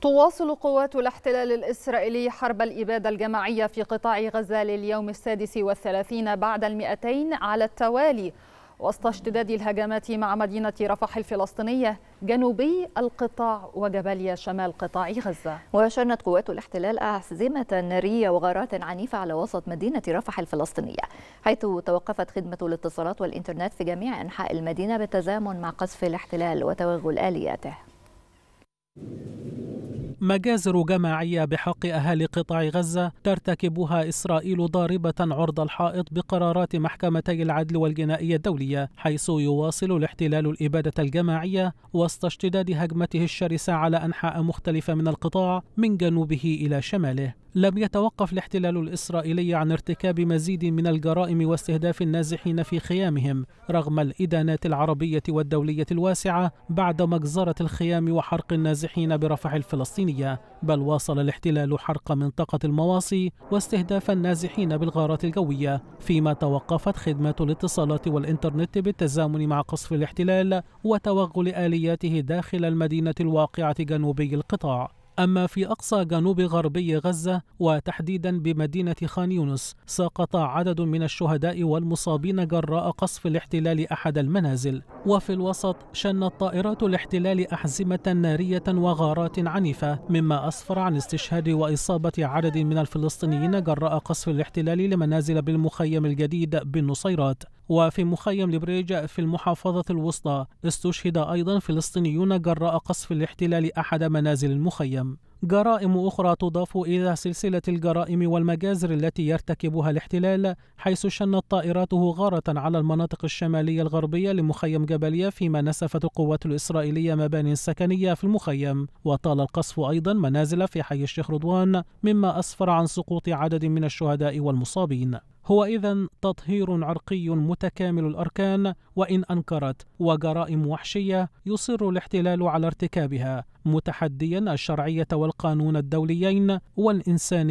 تواصل قوات الاحتلال الإسرائيلي حرب الإبادة الجماعية في قطاع غزة لليوم السادس والثلاثين بعد المئتين على التوالي وسط اشتداد الهجمات مع مدينة رفح الفلسطينية جنوبي القطاع وجباليا شمال قطاع غزة وشنت قوات الاحتلال أعزمة نارية وغارات عنيفة على وسط مدينة رفح الفلسطينية حيث توقفت خدمة الاتصالات والإنترنت في جميع أنحاء المدينة بالتزامن مع قصف الاحتلال وتوغل آلياته مجازر جماعية بحق أهالي قطاع غزة ترتكبها إسرائيل ضاربة عرض الحائط بقرارات محكمتي العدل والجنائية الدولية حيث يواصل الاحتلال الإبادة الجماعية وسط اشتداد هجمته الشرسة على أنحاء مختلفة من القطاع من جنوبه إلى شماله لم يتوقف الاحتلال الإسرائيلي عن ارتكاب مزيد من الجرائم واستهداف النازحين في خيامهم رغم الإدانات العربية والدولية الواسعة بعد مجزرة الخيام وحرق النازحين برفح الفلسطيني الفلسطينية بل واصل الاحتلال حرق منطقة المواصي واستهداف النازحين بالغارات الجوية فيما توقفت خدمات الاتصالات والإنترنت بالتزامن مع قصف الاحتلال وتوغل آلياته داخل المدينة الواقعة جنوبي القطاع أما في أقصى جنوب غربي غزة وتحديدا بمدينة خان يونس سقط عدد من الشهداء والمصابين جراء قصف الاحتلال أحد المنازل وفي الوسط شنت طائرات الاحتلال أحزمة نارية وغارات عنيفة مما أسفر عن استشهاد وإصابة عدد من الفلسطينيين جراء قصف الاحتلال لمنازل بالمخيم الجديد بالنصيرات وفي مخيم لبريج في المحافظة الوسطى استشهد أيضا فلسطينيون جراء قصف الاحتلال أحد منازل المخيم جرائم أخرى تضاف إلى سلسلة الجرائم والمجازر التي يرتكبها الاحتلال حيث شنت طائراته غارة على المناطق الشمالية الغربية لمخيم جبلية فيما نسفت القوات الإسرائيلية مباني سكنية في المخيم وطال القصف أيضا منازل في حي الشيخ رضوان مما أسفر عن سقوط عدد من الشهداء والمصابين هو إذا تطهير عرقي متكامل الأركان وإن أنكرت وجرائم وحشية يصر الاحتلال على ارتكابها متحديا الشرعية والقانون الدوليين والإنسانية